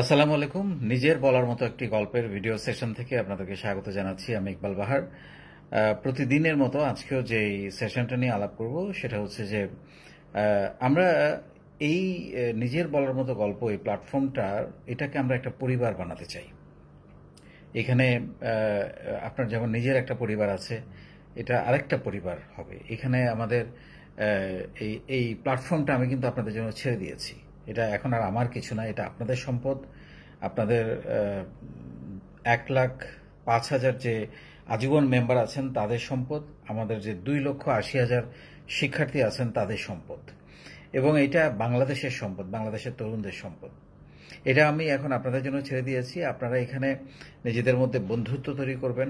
আসসালামু আলাইকুম নিজের বলার মতো একটি গল্পের ভিডিও সেশন থেকে আপনাদেরকে স্বাগত জানাচ্ছি আমি ইকবাল বাহার প্রতিদিনের মতো আজকেও যে সেশনটা নিয়ে আলাপ করব সেটা হচ্ছে যে আমরা এই নিজের বলার মতো গল্প এই প্ল্যাটফর্মটা এটাকে আমরা একটা পরিবার বানাতে চাই এখানে আপনার যেমন নিজের একটা পরিবার আছে এটা আরেকটা পরিবার হবে এখানে আমাদের এই এই প্ল্যাটফর্মটা আমি কিন্তু আপনাদের জন্য ছেড়ে দিয়েছি এটা এখন আর আমার কিছু না এটা আপনাদের সম্পদ আপনাদের এক লাখ পাঁচ হাজার যে আজীবন মেম্বার আছেন তাদের সম্পদ আমাদের যে দুই লক্ষ আশি হাজার শিক্ষার্থী আছেন তাদের সম্পদ এবং এটা বাংলাদেশের সম্পদ বাংলাদেশের তরুণদের সম্পদ এটা আমি এখন আপনাদের জন্য ছেড়ে দিয়েছি আপনারা এখানে নিজেদের মধ্যে বন্ধুত্ব তৈরি করবেন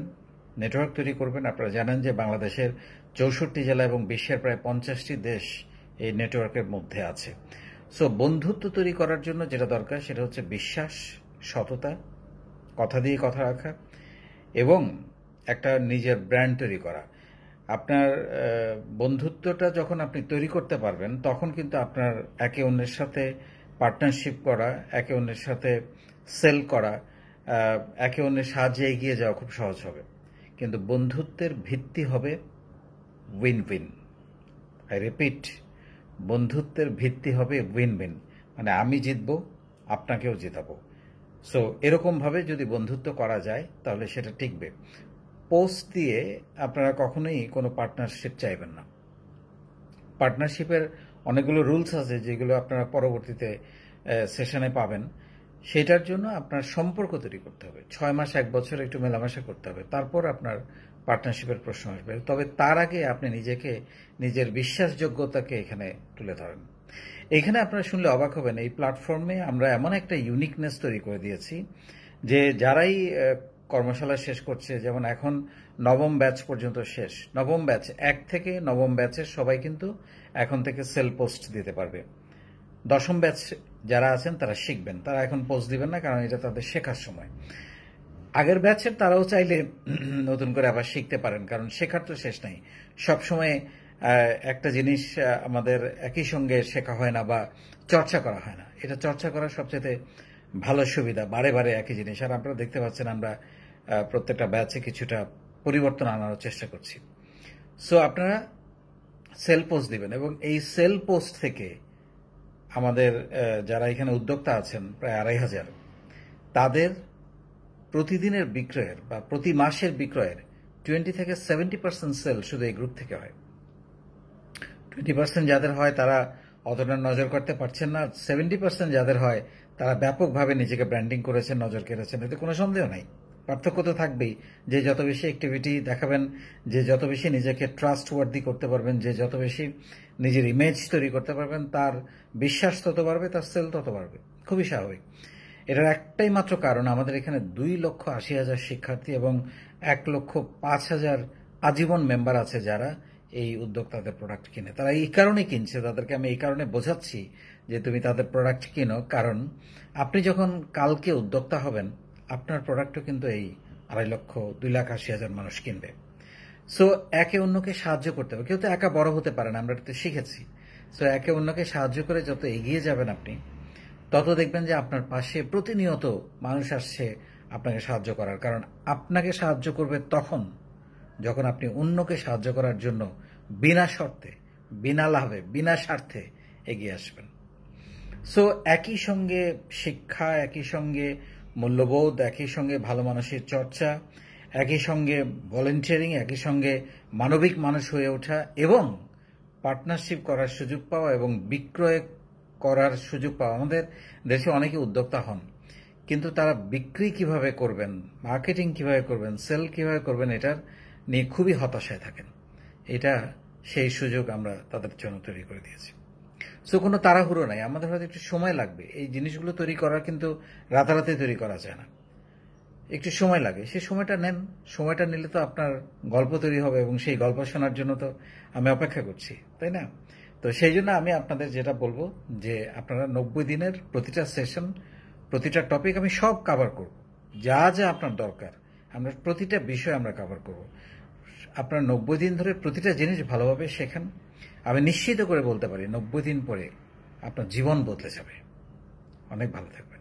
নেটওয়ার্ক তৈরি করবেন আপনারা জানেন যে বাংলাদেশের চৌষট্টি জেলা এবং বিশ্বের প্রায় পঞ্চাশটি দেশ এই নেটওয়ার্কের মধ্যে আছে সো বন্ধুত্ব তৈরি করার জন্য যেটা দরকার সেটা হচ্ছে বিশ্বাস সততা কথা দিয়ে কথা রাখা এবং একটা নিজের ব্র্যান্ড তৈরি করা আপনার বন্ধুত্বটা যখন আপনি তৈরি করতে পারবেন তখন কিন্তু আপনার একে অন্যের সাথে পার্টনারশিপ করা একে অন্যের সাথে সেল করা একে অন্যের সাহায্যে এগিয়ে যাওয়া খুব সহজ হবে কিন্তু বন্ধুত্বের ভিত্তি হবে উইন উইন আই রিপিট বন্ধুত্বের ভিত্তি হবে উইন উইন মানে আমি জিতব আপনাকেও জিতাব সো এরকমভাবে যদি বন্ধুত্ব করা যায় তাহলে সেটা টিকবে পোস্ট দিয়ে আপনারা কখনোই কোনো পার্টনারশিপ চাইবেন না পার্টনারশিপের অনেকগুলো রুলস আছে যেগুলো আপনারা পরবর্তীতে সেশনে পাবেন সেটার জন্য আপনার সম্পর্ক তৈরি করতে হবে ছয় মাস এক বছর একটু মেলামেশা করতে হবে তারপর আপনার পার্টনারশিপের প্রশ্ন আসবে তবে তার আগে আপনি নিজেকে নিজের বিশ্বাসযোগ্যতাকে এখানে তুলে ধরেন এখানে আপনারা শুনলে অবাক হবেন এই প্ল্যাটফর্মে আমরা এমন একটা ইউনিকনেস তৈরি করে দিয়েছি যে যারাই কর্মশালা শেষ করছে যেমন এখন নবম ব্যাচ পর্যন্ত শেষ নবম ব্যাচ এক থেকে নবম ব্যাচের সবাই কিন্তু এখন থেকে সেল পোস্ট দিতে পারবে দশম ব্যাচ যারা আছেন তারা শিখবেন তারা এখন পোস্ট দিবেন না কারণ এটা তাদের শেখার সময় আগের ব্যাচের তারাও চাইলে নতুন করে আবার শিখতে পারেন কারণ শেখার তো শেষ নাই সবসময় একটা জিনিস আমাদের একই সঙ্গে শেখা হয় না বা চর্চা করা হয় না এটা চর্চা করার সবচেয়ে ভালো সুবিধা বারে বারে একই জিনিস আর আপনারা দেখতে পাচ্ছেন আমরা প্রত্যেকটা ব্যাচে কিছুটা পরিবর্তন আনার চেষ্টা করছি সো আপনারা সেল পোস্ট দিবেন এবং এই সেল পোস্ট থেকে আমাদের যারা এখানে উদ্যোক্তা আছেন প্রায় আড়াই হাজার তাদের প্রতিদিনের বিক্রয়ের বা প্রতি মাসের বিক্রয়ের টোয়েন্টি থেকে সেভেন্টি পার্সেন্ট সেল শুধু এই গ্রুপ থেকে হয় টোয়েন্টি পার্সেন্ট যাদের হয় তারা অতটা নজর করতে পারছেন না সেভেন্টি পার্সেন্ট যাদের হয় তারা ব্যাপকভাবে নিজেকে ব্র্যান্ডিং করেছেন নজর কেড়েছেন এতে কোনো সন্দেহ নাই পার্থক্য তো থাকবেই যে যত বেশি অ্যাক্টিভিটি দেখাবেন যে যত বেশি নিজেকে ট্রাস্ট ওয়ার্দি করতে পারবেন যে যত বেশি নিজের ইমেজ তৈরি করতে পারবেন তার বিশ্বাস তত বাড়বে তার সেল তত বাড়বে খুবই স্বাভাবিক এটার একটাই মাত্র কারণ আমাদের এখানে দুই লক্ষ আশি হাজার শিক্ষার্থী এবং এক লক্ষ পাঁচ হাজার আজীবন মেম্বার আছে যারা এই উদ্যোক্তাদের প্রোডাক্ট কিনে তারা এই কারণে কিনছে তাদেরকে আমি এই কারণে বোঝাচ্ছি যে তুমি তাদের প্রোডাক্ট কিনো কারণ আপনি যখন কালকে উদ্যোক্তা হবেন আপনার প্রোডাক্টও কিন্তু এই আড়াই লক্ষ দুই লাখ আশি হাজার মানুষ কিনবে সো একে অন্যকে সাহায্য করতে হবে কেউ তো একা বড় হতে পারে না আমরা তো শিখেছি সো একে অন্যকে সাহায্য করে যত এগিয়ে যাবেন আপনি তত দেখবেন যে আপনার পাশে প্রতিনিয়ত মানুষ আসছে আপনাকে সাহায্য করার কারণ আপনাকে সাহায্য করবে তখন যখন আপনি অন্যকে সাহায্য করার জন্য বিনা শর্তে বিনা লাভে বিনা স্বার্থে এগিয়ে আসবেন সো একই সঙ্গে শিক্ষা একই সঙ্গে মূল্যবোধ একই সঙ্গে ভালো মানুষের চর্চা একই সঙ্গে ভলেন্টিয়ারিং একই সঙ্গে মানবিক মানুষ হয়ে ওঠা এবং পার্টনারশিপ করার সুযোগ পাওয়া এবং বিক্রয় করার সুযোগ পাওয়া আমাদের দেশে অনেকে উদ্যোক্তা হন কিন্তু তারা বিক্রি কিভাবে করবেন মার্কেটিং কিভাবে করবেন সেল কিভাবে করবেন এটার নিয়ে খুবই হতাশায় থাকেন এটা সেই সুযোগ আমরা তাদের জন্য তৈরি করে দিয়েছি সো কোনো তাড়াহুড়ো নাই আমাদের হয়তো একটু সময় লাগবে এই জিনিসগুলো তৈরি করা কিন্তু রাতারাতি তৈরি করা যায় না একটু সময় লাগে সেই সময়টা নেন সময়টা নিলে তো আপনার গল্প তৈরি হবে এবং সেই গল্প শোনার জন্য তো আমি অপেক্ষা করছি তাই না তো সেই জন্য আমি আপনাদের যেটা বলবো যে আপনারা নব্বই দিনের প্রতিটা সেশন প্রতিটা টপিক আমি সব কাভার করব যা যা আপনার দরকার আমরা প্রতিটা বিষয় আমরা কাভার করব আপনার নব্বই দিন ধরে প্রতিটা জিনিস ভালোভাবে শেখেন আমি নিশ্চিত করে বলতে পারি নব্বই দিন পরে আপনার জীবন বদলে যাবে অনেক ভালো থাকবে